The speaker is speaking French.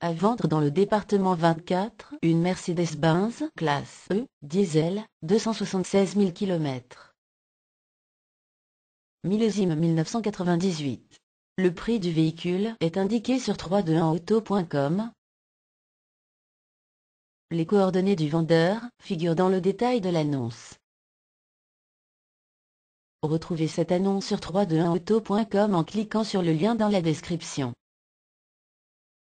À vendre dans le département 24, une Mercedes-Benz classe E, diesel, 276 000 km. Millésime 1998. Le prix du véhicule est indiqué sur 321auto.com. Les coordonnées du vendeur figurent dans le détail de l'annonce. Retrouvez cette annonce sur 321auto.com en cliquant sur le lien dans la description.